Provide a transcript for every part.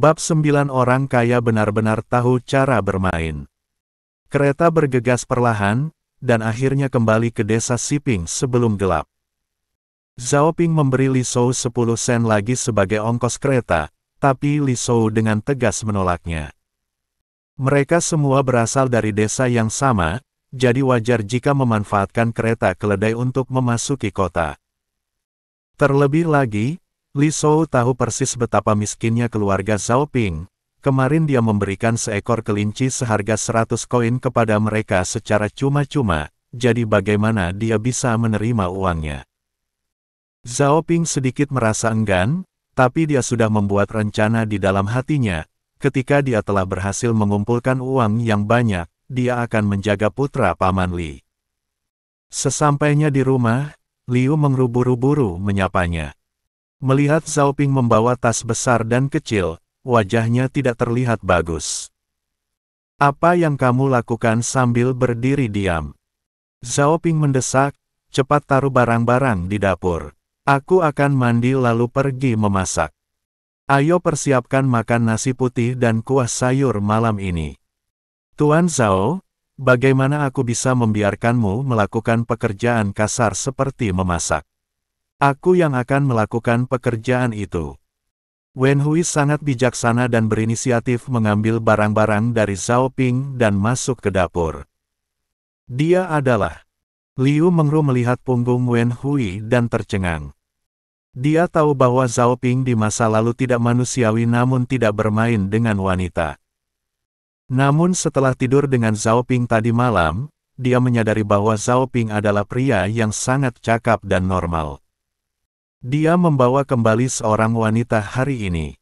Bab 9 Orang kaya benar-benar tahu cara bermain. Kereta bergegas perlahan, dan akhirnya kembali ke desa Siping sebelum gelap. Zhao Ping memberi Li Shou 10 sen lagi sebagai ongkos kereta, tapi Li Shou dengan tegas menolaknya. Mereka semua berasal dari desa yang sama, jadi wajar jika memanfaatkan kereta keledai untuk memasuki kota. Terlebih lagi, Li Shou tahu persis betapa miskinnya keluarga Zhao Ping. Kemarin dia memberikan seekor kelinci seharga 100 koin kepada mereka secara cuma-cuma, jadi bagaimana dia bisa menerima uangnya? Zhao Ping sedikit merasa enggan, tapi dia sudah membuat rencana di dalam hatinya. Ketika dia telah berhasil mengumpulkan uang yang banyak, dia akan menjaga putra paman Li. Sesampainya di rumah, Liu mengrubu-buru menyapanya. Melihat Zhao Ping membawa tas besar dan kecil, wajahnya tidak terlihat bagus. Apa yang kamu lakukan sambil berdiri diam? Zhao Ping mendesak, cepat taruh barang-barang di dapur. Aku akan mandi lalu pergi memasak. Ayo persiapkan makan nasi putih dan kuah sayur malam ini. Tuan Zhao, bagaimana aku bisa membiarkanmu melakukan pekerjaan kasar seperti memasak? Aku yang akan melakukan pekerjaan itu. Wen Hui sangat bijaksana dan berinisiatif mengambil barang-barang dari Zhao Ping dan masuk ke dapur. Dia adalah. Liu Mengru melihat punggung Wen Hui dan tercengang. Dia tahu bahwa Zhao Ping di masa lalu tidak manusiawi namun tidak bermain dengan wanita. Namun setelah tidur dengan Zhao Ping tadi malam, dia menyadari bahwa Zhao Ping adalah pria yang sangat cakap dan normal. Dia membawa kembali seorang wanita hari ini.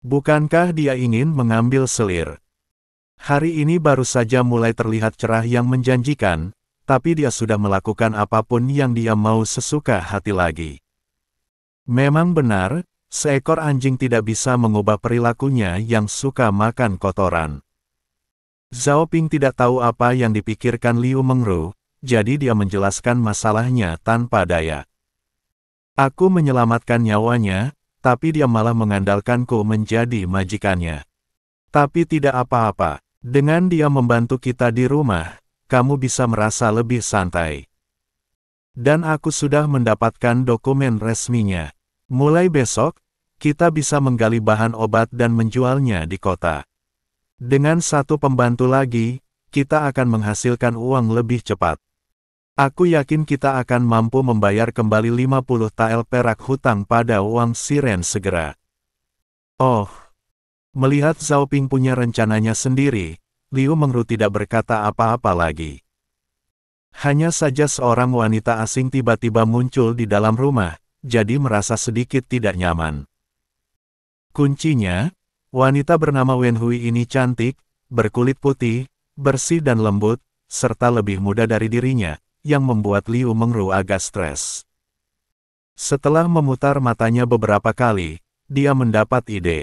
Bukankah dia ingin mengambil selir? Hari ini baru saja mulai terlihat cerah yang menjanjikan, tapi dia sudah melakukan apapun yang dia mau sesuka hati lagi. Memang benar, seekor anjing tidak bisa mengubah perilakunya yang suka makan kotoran. Zhao Ping tidak tahu apa yang dipikirkan Liu Mengru, jadi dia menjelaskan masalahnya tanpa daya. Aku menyelamatkan nyawanya, tapi dia malah mengandalkanku menjadi majikannya. Tapi tidak apa-apa, dengan dia membantu kita di rumah, kamu bisa merasa lebih santai. Dan aku sudah mendapatkan dokumen resminya. Mulai besok, kita bisa menggali bahan obat dan menjualnya di kota. Dengan satu pembantu lagi, kita akan menghasilkan uang lebih cepat. Aku yakin kita akan mampu membayar kembali 50 tael perak hutang pada uang Siren segera. Oh! Melihat Zhao Ping punya rencananya sendiri, Liu Mengru tidak berkata apa-apa lagi. Hanya saja seorang wanita asing tiba-tiba muncul di dalam rumah, jadi merasa sedikit tidak nyaman. Kuncinya, wanita bernama Wen Hui ini cantik, berkulit putih, bersih dan lembut, serta lebih muda dari dirinya, yang membuat Liu Mengru agak stres. Setelah memutar matanya beberapa kali, dia mendapat ide.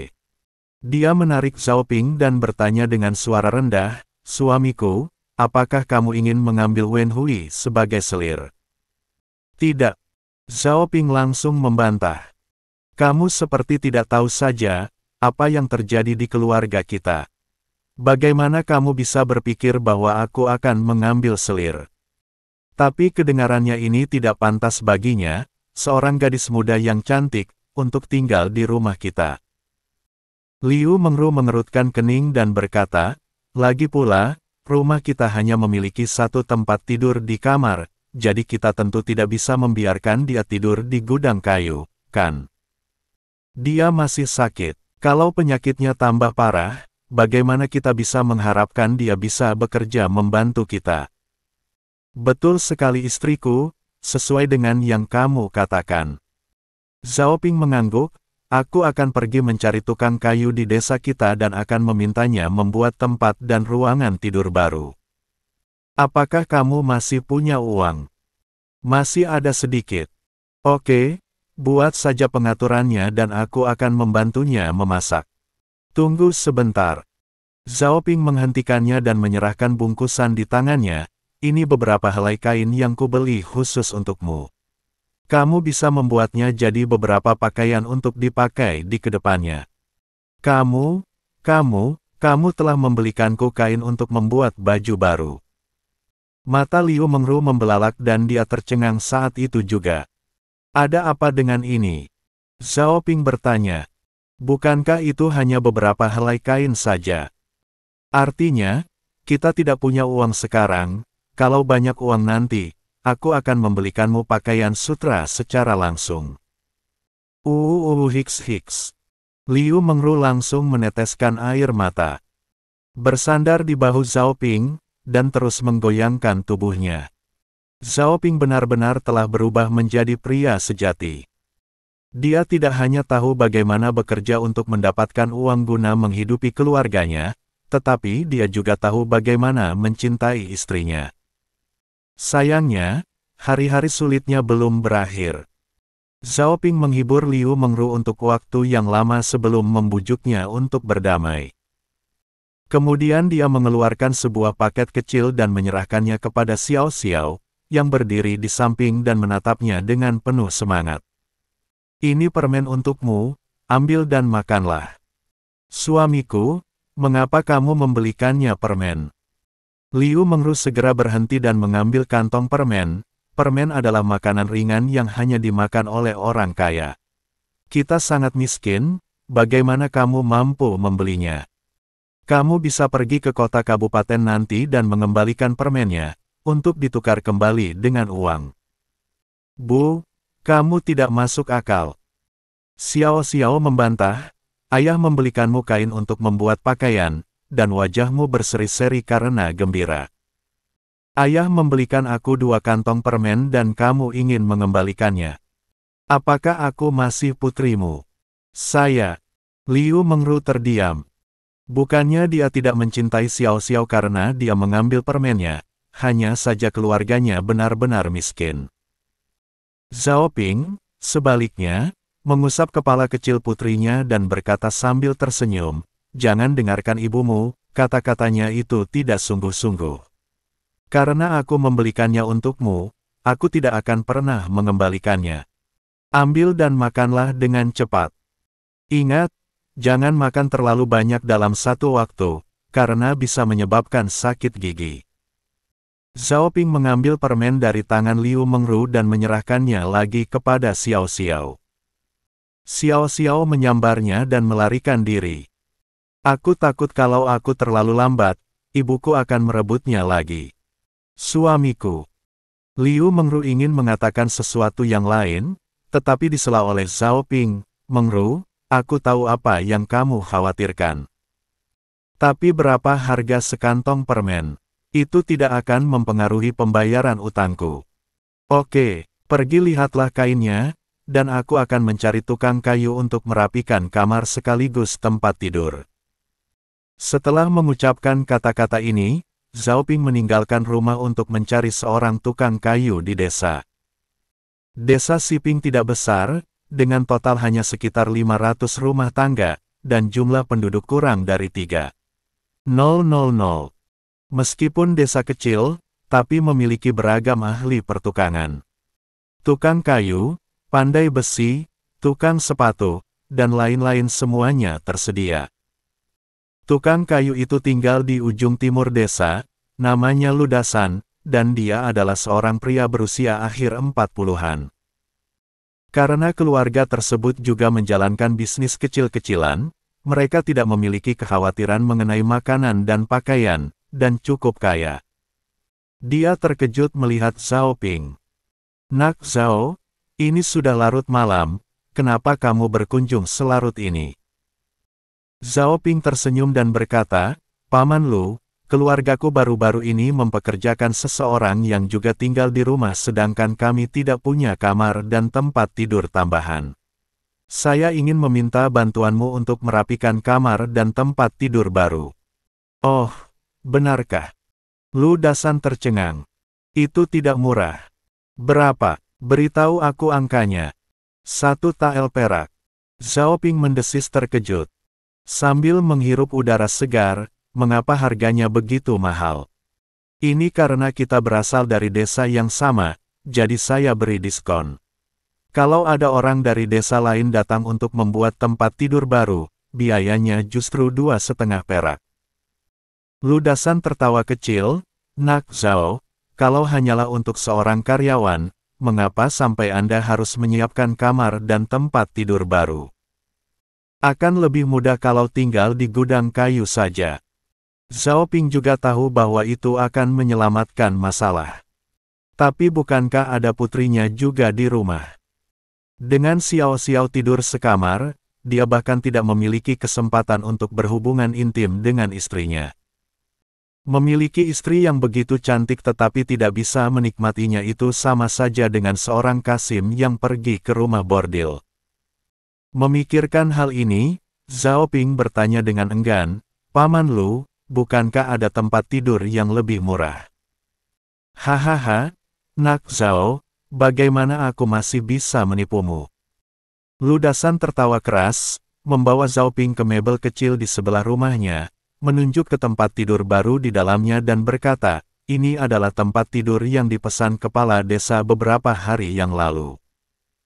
Dia menarik Zhao Ping dan bertanya dengan suara rendah, Suamiku, apakah kamu ingin mengambil Wen Hui sebagai selir? Tidak. Zhao Ping langsung membantah. Kamu seperti tidak tahu saja, apa yang terjadi di keluarga kita. Bagaimana kamu bisa berpikir bahwa aku akan mengambil selir? Tapi kedengarannya ini tidak pantas baginya, seorang gadis muda yang cantik, untuk tinggal di rumah kita. Liu Mengru mengerutkan kening dan berkata, lagi pula, rumah kita hanya memiliki satu tempat tidur di kamar, jadi kita tentu tidak bisa membiarkan dia tidur di gudang kayu, kan? Dia masih sakit. Kalau penyakitnya tambah parah, bagaimana kita bisa mengharapkan dia bisa bekerja membantu kita? Betul sekali istriku, sesuai dengan yang kamu katakan. Zhao Ping mengangguk, aku akan pergi mencari tukang kayu di desa kita dan akan memintanya membuat tempat dan ruangan tidur baru. Apakah kamu masih punya uang? Masih ada sedikit. Oke, buat saja pengaturannya dan aku akan membantunya memasak. Tunggu sebentar. Zhao Ping menghentikannya dan menyerahkan bungkusan di tangannya, ini beberapa helai kain yang kubeli khusus untukmu. Kamu bisa membuatnya jadi beberapa pakaian untuk dipakai di kedepannya. Kamu, kamu, kamu telah membelikanku kain untuk membuat baju baru. Mata Liu Mengru membelalak dan dia tercengang saat itu juga. Ada apa dengan ini? Zhao Ping bertanya. Bukankah itu hanya beberapa helai kain saja? Artinya, kita tidak punya uang sekarang, kalau banyak uang nanti, aku akan membelikanmu pakaian sutra secara langsung. Uu hiks hiks. Liu Mengru langsung meneteskan air mata. Bersandar di bahu Zhao Ping, dan terus menggoyangkan tubuhnya. Zhao Ping benar-benar telah berubah menjadi pria sejati. Dia tidak hanya tahu bagaimana bekerja untuk mendapatkan uang guna menghidupi keluarganya, tetapi dia juga tahu bagaimana mencintai istrinya. Sayangnya, hari-hari sulitnya belum berakhir. Zhao Ping menghibur Liu Mengru untuk waktu yang lama sebelum membujuknya untuk berdamai. Kemudian dia mengeluarkan sebuah paket kecil dan menyerahkannya kepada Xiao Xiao, yang berdiri di samping dan menatapnya dengan penuh semangat. Ini permen untukmu, ambil dan makanlah. Suamiku, mengapa kamu membelikannya permen? Liu Mengru segera berhenti dan mengambil kantong permen. Permen adalah makanan ringan yang hanya dimakan oleh orang kaya. Kita sangat miskin, bagaimana kamu mampu membelinya? Kamu bisa pergi ke kota kabupaten nanti dan mengembalikan permennya, untuk ditukar kembali dengan uang. Bu, kamu tidak masuk akal. Xiao Xiao membantah, ayah membelikanmu kain untuk membuat pakaian, dan wajahmu berseri-seri karena gembira. Ayah membelikan aku dua kantong permen dan kamu ingin mengembalikannya. Apakah aku masih putrimu? Saya. Liu Mengru terdiam. Bukannya dia tidak mencintai Xiao Xiao karena dia mengambil permennya, hanya saja keluarganya benar-benar miskin. Zhao Ping, sebaliknya, mengusap kepala kecil putrinya dan berkata sambil tersenyum, jangan dengarkan ibumu, kata-katanya itu tidak sungguh-sungguh. Karena aku membelikannya untukmu, aku tidak akan pernah mengembalikannya. Ambil dan makanlah dengan cepat. Ingat, jangan makan terlalu banyak dalam satu waktu, karena bisa menyebabkan sakit gigi. Zhao Ping mengambil permen dari tangan Liu Mengru dan menyerahkannya lagi kepada Xiao Xiao. Xiao Xiao menyambarnya dan melarikan diri. Aku takut kalau aku terlalu lambat, ibuku akan merebutnya lagi. Suamiku. Liu Mengru ingin mengatakan sesuatu yang lain, tetapi disela oleh Zhao Ping, Mengru, aku tahu apa yang kamu khawatirkan. Tapi berapa harga sekantong permen? Itu tidak akan mempengaruhi pembayaran utangku. Oke, pergi lihatlah kainnya, dan aku akan mencari tukang kayu untuk merapikan kamar sekaligus tempat tidur. Setelah mengucapkan kata-kata ini, Zhao Ping meninggalkan rumah untuk mencari seorang tukang kayu di desa. Desa Siping tidak besar, dengan total hanya sekitar 500 rumah tangga, dan jumlah penduduk kurang dari 3. 000. Meskipun desa kecil, tapi memiliki beragam ahli pertukangan. Tukang kayu, pandai besi, tukang sepatu, dan lain-lain semuanya tersedia. Tukang kayu itu tinggal di ujung timur desa, namanya Ludasan, dan dia adalah seorang pria berusia akhir 40-an. Karena keluarga tersebut juga menjalankan bisnis kecil-kecilan, mereka tidak memiliki kekhawatiran mengenai makanan dan pakaian, dan cukup kaya. Dia terkejut melihat Zhao Ping. Nak Zhao, ini sudah larut malam, kenapa kamu berkunjung selarut ini? Zhao Ping tersenyum dan berkata, Paman Lu, keluargaku baru-baru ini mempekerjakan seseorang yang juga tinggal di rumah sedangkan kami tidak punya kamar dan tempat tidur tambahan. Saya ingin meminta bantuanmu untuk merapikan kamar dan tempat tidur baru. Oh, benarkah? Lu Dasan tercengang. Itu tidak murah. Berapa? Beritahu aku angkanya. Satu tael perak. Zhao Ping mendesis terkejut. Sambil menghirup udara segar, mengapa harganya begitu mahal? Ini karena kita berasal dari desa yang sama, jadi saya beri diskon. Kalau ada orang dari desa lain datang untuk membuat tempat tidur baru, biayanya justru dua setengah perak. Ludasan tertawa kecil, Nak Zhao, kalau hanyalah untuk seorang karyawan, mengapa sampai Anda harus menyiapkan kamar dan tempat tidur baru? Akan lebih mudah kalau tinggal di gudang kayu saja. Zhao Ping juga tahu bahwa itu akan menyelamatkan masalah. Tapi bukankah ada putrinya juga di rumah? Dengan Xiao Xiao tidur sekamar, dia bahkan tidak memiliki kesempatan untuk berhubungan intim dengan istrinya. Memiliki istri yang begitu cantik tetapi tidak bisa menikmatinya itu sama saja dengan seorang Kasim yang pergi ke rumah bordil. Memikirkan hal ini, Zhao Ping bertanya dengan enggan, Paman Lu, bukankah ada tempat tidur yang lebih murah? Hahaha, Nak Zhao, bagaimana aku masih bisa menipumu? Ludasan tertawa keras, membawa Zhao Ping ke mebel kecil di sebelah rumahnya, menunjuk ke tempat tidur baru di dalamnya dan berkata, ini adalah tempat tidur yang dipesan kepala desa beberapa hari yang lalu.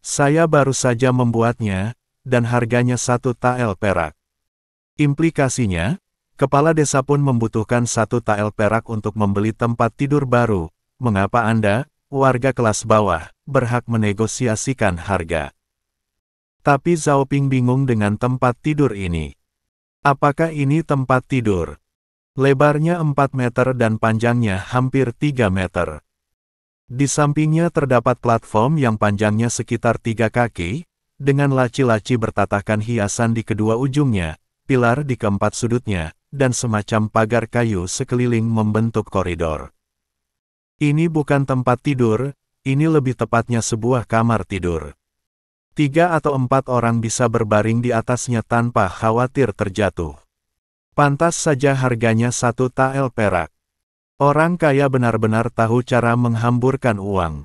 Saya baru saja membuatnya, dan harganya satu tael perak. Implikasinya, kepala desa pun membutuhkan satu tael perak untuk membeli tempat tidur baru. Mengapa Anda, warga kelas bawah, berhak menegosiasikan harga? Tapi Zhao Ping bingung dengan tempat tidur ini. Apakah ini tempat tidur? Lebarnya 4 meter dan panjangnya hampir 3 meter. Di sampingnya terdapat platform yang panjangnya sekitar 3 kaki, dengan laci-laci bertatahkan hiasan di kedua ujungnya, pilar di keempat sudutnya, dan semacam pagar kayu sekeliling membentuk koridor. Ini bukan tempat tidur, ini lebih tepatnya sebuah kamar tidur. Tiga atau empat orang bisa berbaring di atasnya tanpa khawatir terjatuh. Pantas saja harganya satu tael perak. Orang kaya benar-benar tahu cara menghamburkan uang.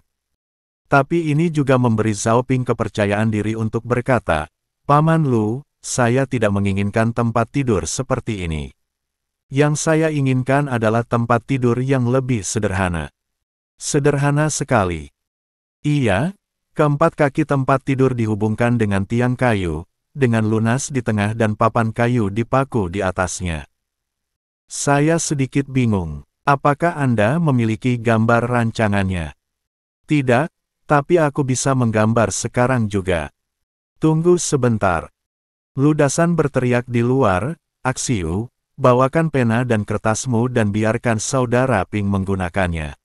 Tapi ini juga memberi Zhao Ping kepercayaan diri untuk berkata, Paman Lu, saya tidak menginginkan tempat tidur seperti ini. Yang saya inginkan adalah tempat tidur yang lebih sederhana. Sederhana sekali. Iya, keempat kaki tempat tidur dihubungkan dengan tiang kayu, dengan lunas di tengah dan papan kayu dipaku di atasnya. Saya sedikit bingung, apakah Anda memiliki gambar rancangannya? Tidak, tapi aku bisa menggambar sekarang juga. Tunggu sebentar. Ludasan berteriak di luar, Aksiu, bawakan pena dan kertasmu dan biarkan saudara Ping menggunakannya.